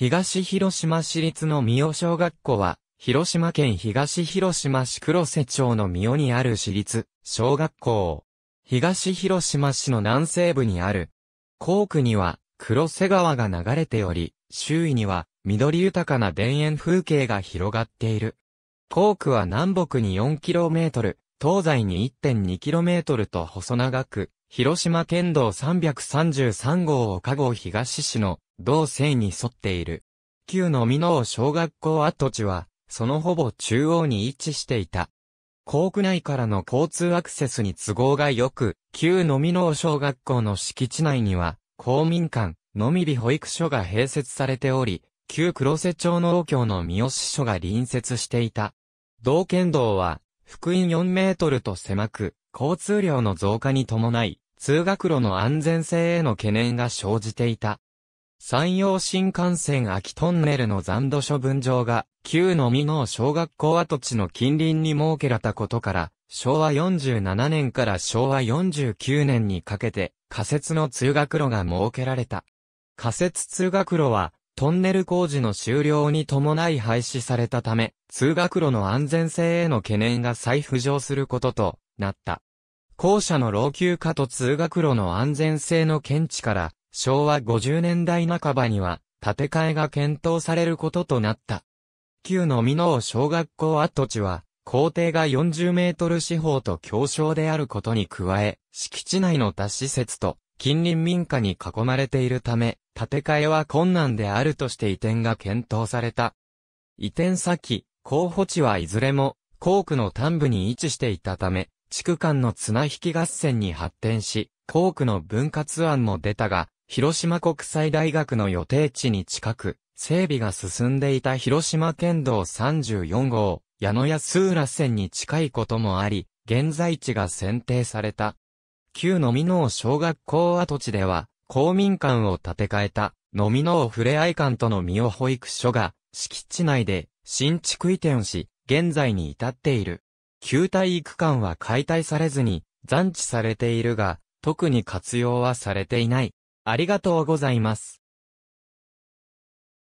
東広島市立の三尾小学校は、広島県東広島市黒瀬町の三尾にある市立小学校。東広島市の南西部にある。校区には黒瀬川が流れており、周囲には緑豊かな田園風景が広がっている。校区は南北に 4km、東西に 1.2km と細長く、広島県道333号岡郷東市の道西に沿っている。旧の美濃小学校跡地は、そのほぼ中央に位置していた。校区内からの交通アクセスに都合が良く、旧の美濃小学校の敷地内には、公民館、のみび保育所が併設されており、旧黒瀬町農協の三好所が隣接していた。道県道は、福音4メートルと狭く、交通量の増加に伴い、通学路の安全性への懸念が生じていた。山陽新幹線秋トンネルの残土処分場が、旧の美濃小学校跡地の近隣に設けられたことから、昭和47年から昭和49年にかけて、仮設の通学路が設けられた。仮設通学路は、トンネル工事の終了に伴い廃止されたため、通学路の安全性への懸念が再浮上することとなった。校舎の老朽化と通学路の安全性の見地から、昭和50年代半ばには、建て替えが検討されることとなった。旧の美濃小学校跡地は、校庭が40メートル四方と狭小であることに加え、敷地内の多施設と近隣民家に囲まれているため、建て替えは困難であるとして移転が検討された。移転先、候補地はいずれも、校区の端部に位置していたため、地区間の綱引き合戦に発展し、校区の分割案も出たが、広島国際大学の予定地に近く、整備が進んでいた広島県道34号、矢野安浦線に近いこともあり、現在地が選定された。旧のみのう小学校跡地では、公民館を建て替えた、のみのうふれあい館との身を保育所が、敷地内で、新築移転し、現在に至っている。旧体育館は解体されずに、残地されているが、特に活用はされていない。ありがとうございます。